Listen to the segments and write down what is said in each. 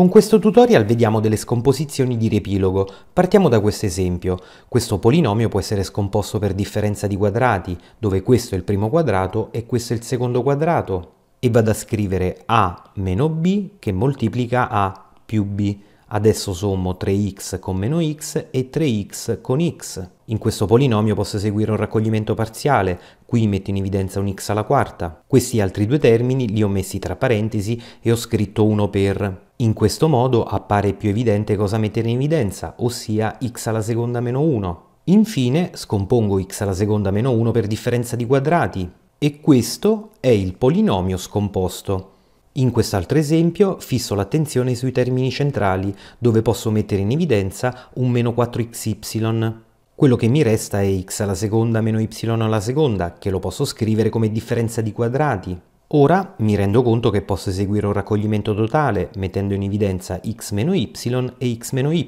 Con questo tutorial vediamo delle scomposizioni di riepilogo. Partiamo da questo esempio. Questo polinomio può essere scomposto per differenza di quadrati, dove questo è il primo quadrato e questo è il secondo quadrato. E vado a scrivere a meno b che moltiplica a più b. Adesso sommo 3x con meno x e 3x con x. In questo polinomio posso eseguire un raccoglimento parziale, qui metto in evidenza un x alla quarta. Questi altri due termini li ho messi tra parentesi e ho scritto uno per in questo modo appare più evidente cosa mettere in evidenza, ossia x alla seconda meno 1. Infine scompongo x alla seconda meno 1 per differenza di quadrati e questo è il polinomio scomposto. In quest'altro esempio fisso l'attenzione sui termini centrali, dove posso mettere in evidenza un meno 4xy. Quello che mi resta è x alla seconda meno y alla seconda, che lo posso scrivere come differenza di quadrati. Ora mi rendo conto che posso eseguire un raccoglimento totale mettendo in evidenza x meno y e x meno y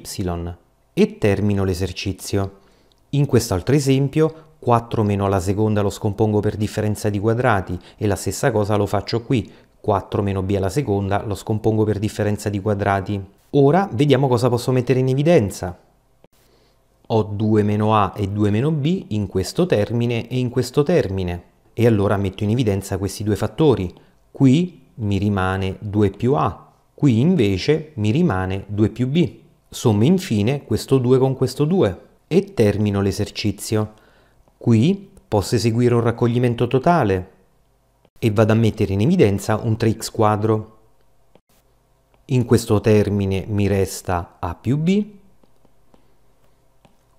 e termino l'esercizio. In quest'altro esempio 4 meno alla seconda lo scompongo per differenza di quadrati e la stessa cosa lo faccio qui, 4 meno b alla seconda lo scompongo per differenza di quadrati. Ora vediamo cosa posso mettere in evidenza. Ho 2 meno a e 2 meno b in questo termine e in questo termine e allora metto in evidenza questi due fattori. Qui mi rimane 2 più A, qui invece mi rimane 2 più B. Sommo infine questo 2 con questo 2 e termino l'esercizio. Qui posso eseguire un raccoglimento totale e vado a mettere in evidenza un 3x quadro. In questo termine mi resta A più B,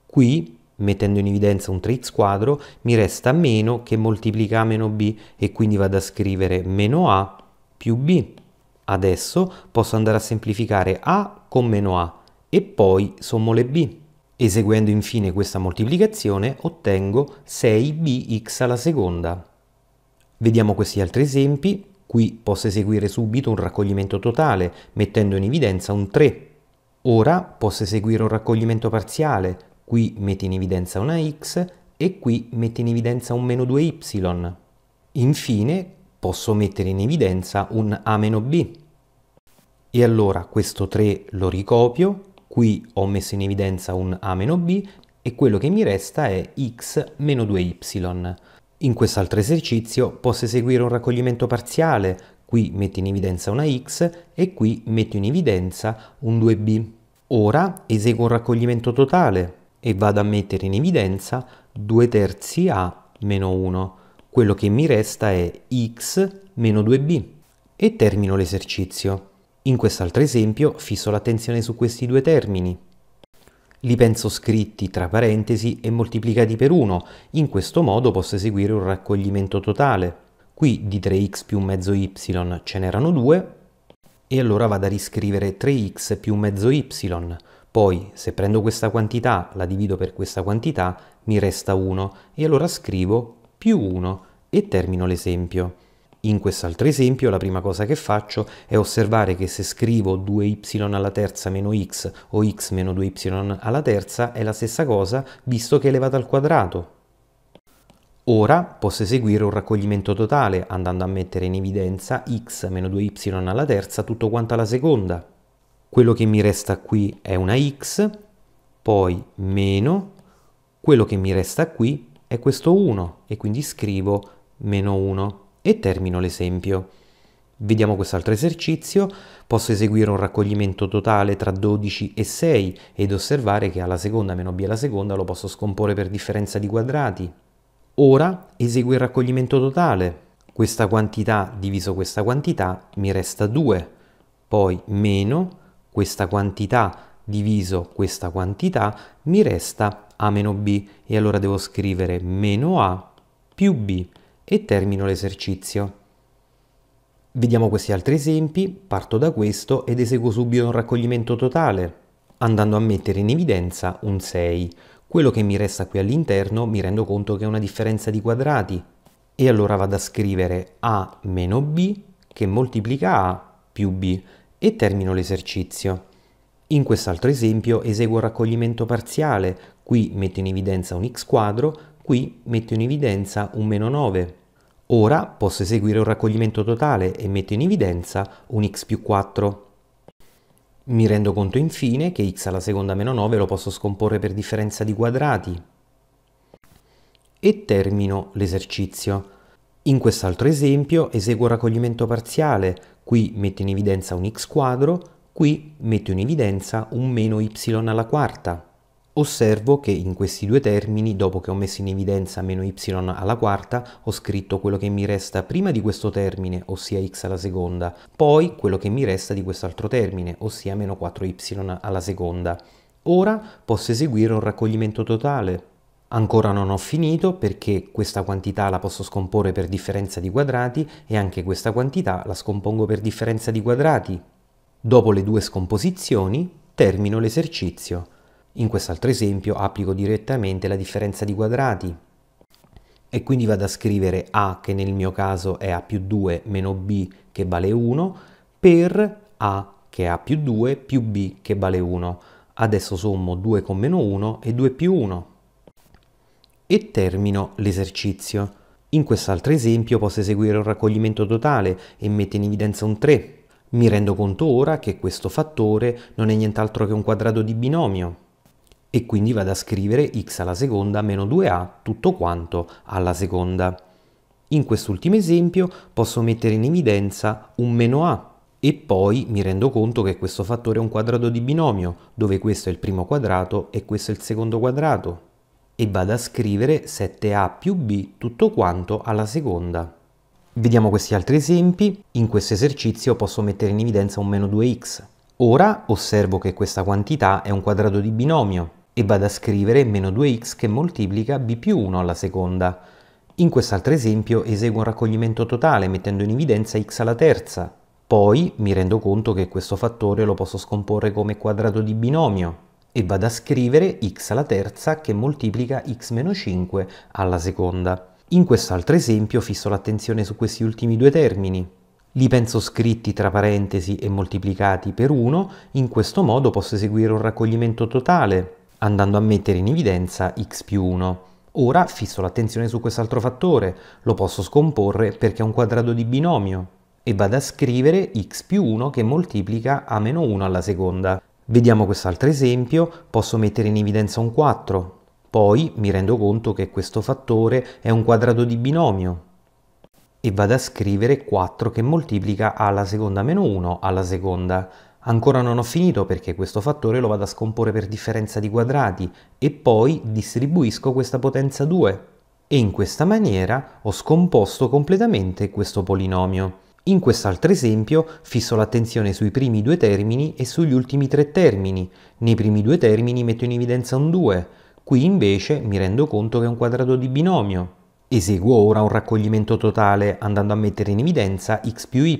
qui mettendo in evidenza un triz quadro, mi resta meno che moltiplica A meno b e quindi vado a scrivere meno a più b. Adesso posso andare a semplificare a con meno a e poi sommo le b. Eseguendo infine questa moltiplicazione ottengo 6bx alla seconda. Vediamo questi altri esempi. Qui posso eseguire subito un raccoglimento totale mettendo in evidenza un 3. Ora posso eseguire un raccoglimento parziale Qui metti in evidenza una x e qui metti in evidenza un meno 2y. Infine posso mettere in evidenza un a meno b. E allora questo 3 lo ricopio, qui ho messo in evidenza un a meno b e quello che mi resta è x meno 2y. In quest'altro esercizio posso eseguire un raccoglimento parziale, qui metto in evidenza una x e qui metto in evidenza un 2b. Ora eseguo un raccoglimento totale, e vado a mettere in evidenza 2 terzi A meno 1. Quello che mi resta è x meno 2b e termino l'esercizio. In quest'altro esempio fisso l'attenzione su questi due termini. Li penso scritti tra parentesi e moltiplicati per 1, in questo modo posso eseguire un raccoglimento totale. Qui di 3x più mezzo y ce n'erano 2 e allora vado a riscrivere 3x più mezzo y. Poi se prendo questa quantità, la divido per questa quantità, mi resta 1 e allora scrivo più 1 e termino l'esempio. In quest'altro esempio la prima cosa che faccio è osservare che se scrivo 2y alla terza meno x o x meno 2y alla terza è la stessa cosa visto che è elevata al quadrato. Ora posso eseguire un raccoglimento totale andando a mettere in evidenza x meno 2y alla terza tutto quanto alla seconda quello che mi resta qui è una x, poi meno, quello che mi resta qui è questo 1 e quindi scrivo meno 1 e termino l'esempio. Vediamo quest'altro esercizio, posso eseguire un raccoglimento totale tra 12 e 6 ed osservare che alla seconda meno b alla seconda lo posso scomporre per differenza di quadrati. Ora eseguo il raccoglimento totale, questa quantità diviso questa quantità mi resta 2, poi meno questa quantità diviso questa quantità mi resta a meno b e allora devo scrivere meno a più b e termino l'esercizio. Vediamo questi altri esempi, parto da questo ed eseguo subito un raccoglimento totale, andando a mettere in evidenza un 6. Quello che mi resta qui all'interno mi rendo conto che è una differenza di quadrati e allora vado a scrivere a meno b che moltiplica a più b e termino l'esercizio. In quest'altro esempio eseguo un raccoglimento parziale, qui metto in evidenza un x quadro, qui metto in evidenza un meno 9. Ora posso eseguire un raccoglimento totale e metto in evidenza un x più 4. Mi rendo conto infine che x alla seconda meno 9 lo posso scomporre per differenza di quadrati. E termino l'esercizio. In quest'altro esempio eseguo raccoglimento parziale, qui metto in evidenza un x quadro, qui metto in evidenza un meno y alla quarta. Osservo che in questi due termini, dopo che ho messo in evidenza meno y alla quarta, ho scritto quello che mi resta prima di questo termine, ossia x alla seconda, poi quello che mi resta di quest'altro termine, ossia meno 4y alla seconda. Ora posso eseguire un raccoglimento totale. Ancora non ho finito perché questa quantità la posso scomporre per differenza di quadrati e anche questa quantità la scompongo per differenza di quadrati. Dopo le due scomposizioni termino l'esercizio. In quest'altro esempio applico direttamente la differenza di quadrati e quindi vado a scrivere a che nel mio caso è a più 2 meno b che vale 1 per a che è a più 2 più b che vale 1. Adesso sommo 2 con meno 1 e 2 più 1 e termino l'esercizio. In quest'altro esempio posso eseguire un raccoglimento totale e mette in evidenza un 3. Mi rendo conto ora che questo fattore non è nient'altro che un quadrato di binomio e quindi vado a scrivere x alla seconda meno 2a tutto quanto alla seconda. In quest'ultimo esempio posso mettere in evidenza un meno a e poi mi rendo conto che questo fattore è un quadrato di binomio, dove questo è il primo quadrato e questo è il secondo quadrato e vado a scrivere 7a più b tutto quanto alla seconda. Vediamo questi altri esempi. In questo esercizio posso mettere in evidenza un meno 2x. Ora osservo che questa quantità è un quadrato di binomio e vado a scrivere meno 2x che moltiplica b più 1 alla seconda. In quest'altro esempio eseguo un raccoglimento totale mettendo in evidenza x alla terza. Poi mi rendo conto che questo fattore lo posso scomporre come quadrato di binomio e vado a scrivere x alla terza che moltiplica x-5 meno alla seconda. In quest'altro esempio fisso l'attenzione su questi ultimi due termini. Li penso scritti tra parentesi e moltiplicati per 1, in questo modo posso eseguire un raccoglimento totale, andando a mettere in evidenza x più 1. Ora fisso l'attenzione su quest'altro fattore, lo posso scomporre perché è un quadrato di binomio, e vado a scrivere x più 1 che moltiplica a meno 1 alla seconda. Vediamo quest'altro esempio, posso mettere in evidenza un 4, poi mi rendo conto che questo fattore è un quadrato di binomio e vado a scrivere 4 che moltiplica alla seconda meno 1 alla seconda. Ancora non ho finito perché questo fattore lo vado a scomporre per differenza di quadrati e poi distribuisco questa potenza 2. E in questa maniera ho scomposto completamente questo polinomio. In quest'altro esempio fisso l'attenzione sui primi due termini e sugli ultimi tre termini. Nei primi due termini metto in evidenza un 2, qui invece mi rendo conto che è un quadrato di binomio. Eseguo ora un raccoglimento totale andando a mettere in evidenza x più y.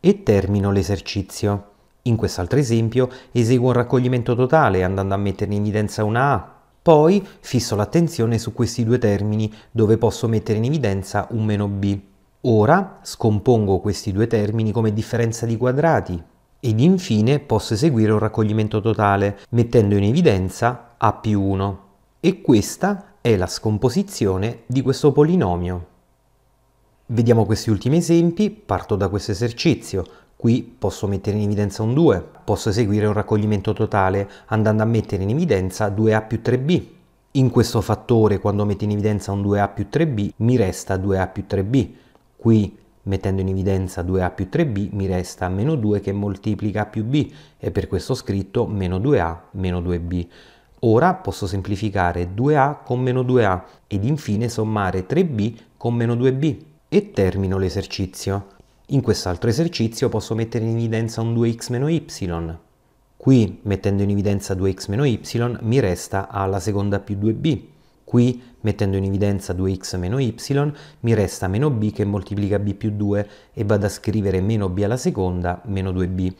E termino l'esercizio. In quest'altro esempio eseguo un raccoglimento totale andando a mettere in evidenza una a. Poi fisso l'attenzione su questi due termini dove posso mettere in evidenza un meno b. Ora scompongo questi due termini come differenza di quadrati ed infine posso eseguire un raccoglimento totale mettendo in evidenza a più 1 e questa è la scomposizione di questo polinomio. Vediamo questi ultimi esempi, parto da questo esercizio. Qui posso mettere in evidenza un 2, posso eseguire un raccoglimento totale andando a mettere in evidenza 2a più 3b. In questo fattore quando metto in evidenza un 2a più 3b mi resta 2a più 3b, Qui mettendo in evidenza 2a più 3b mi resta meno 2 che moltiplica a più b e per questo ho scritto meno 2a meno 2b. Ora posso semplificare 2a con meno 2a ed infine sommare 3b con meno 2b e termino l'esercizio. In quest'altro esercizio posso mettere in evidenza un 2x meno y. Qui, mettendo in evidenza 2x meno y, mi resta a alla seconda più 2b Qui, mettendo in evidenza 2x meno y, mi resta meno b che moltiplica b più 2 e vado a scrivere meno b alla seconda meno 2b.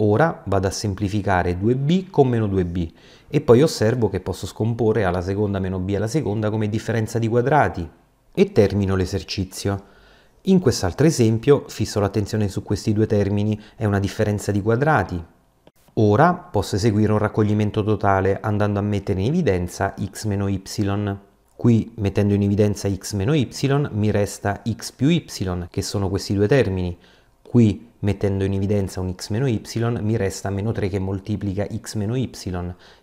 Ora vado a semplificare 2b con meno 2b e poi osservo che posso scomporre alla seconda meno b alla seconda come differenza di quadrati. E termino l'esercizio. In quest'altro esempio fisso l'attenzione su questi due termini, è una differenza di quadrati, Ora posso eseguire un raccoglimento totale andando a mettere in evidenza x meno y. Qui, mettendo in evidenza x meno y, mi resta x più y, che sono questi due termini. Qui, mettendo in evidenza un x meno y, mi resta meno 3 che moltiplica x meno y,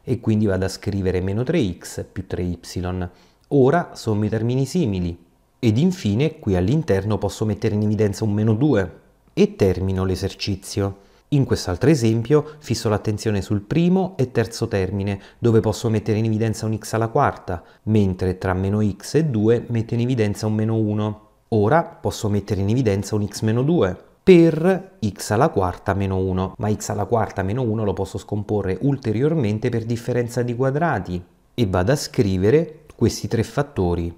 e quindi vado a scrivere meno 3x più 3y. Ora sommo i termini simili. Ed infine, qui all'interno posso mettere in evidenza un meno 2. E termino l'esercizio. In quest'altro esempio fisso l'attenzione sul primo e terzo termine, dove posso mettere in evidenza un x alla quarta, mentre tra meno x e 2 metto in evidenza un meno 1. Ora posso mettere in evidenza un x meno 2, per x alla quarta meno 1, ma x alla quarta meno 1 lo posso scomporre ulteriormente per differenza di quadrati e vado a scrivere questi tre fattori.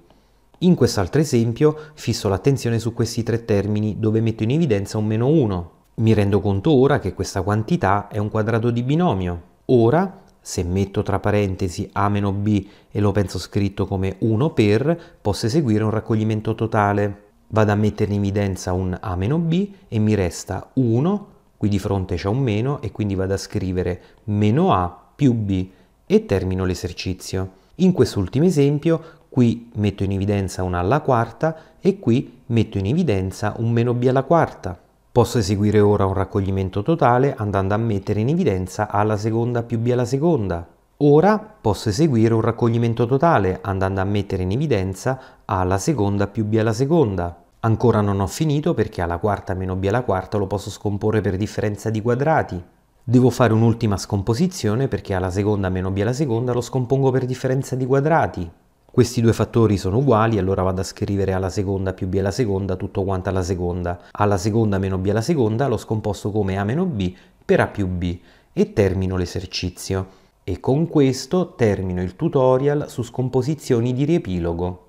In quest'altro esempio fisso l'attenzione su questi tre termini dove metto in evidenza un meno 1. Mi rendo conto ora che questa quantità è un quadrato di binomio. Ora, se metto tra parentesi a meno b e lo penso scritto come 1 per, posso eseguire un raccoglimento totale. Vado a mettere in evidenza un a meno b e mi resta 1, qui di fronte c'è un meno e quindi vado a scrivere meno a più b e termino l'esercizio. In quest'ultimo esempio qui metto in evidenza un a alla quarta e qui metto in evidenza un meno b alla quarta. Posso eseguire ora un raccoglimento totale andando a mettere in evidenza A alla seconda più B alla seconda. Ora posso eseguire un raccoglimento totale andando a mettere in evidenza A alla seconda più B alla seconda. Ancora non ho finito perché alla quarta meno B alla quarta lo posso scomporre per differenza di quadrati. Devo fare un'ultima scomposizione perché alla seconda meno B alla seconda lo scompongo per differenza di quadrati questi due fattori sono uguali, allora vado a scrivere alla seconda più b alla seconda tutto quanto alla seconda. Alla seconda meno b alla seconda l'ho scomposto come a meno b per a più b e termino l'esercizio. E con questo termino il tutorial su scomposizioni di riepilogo.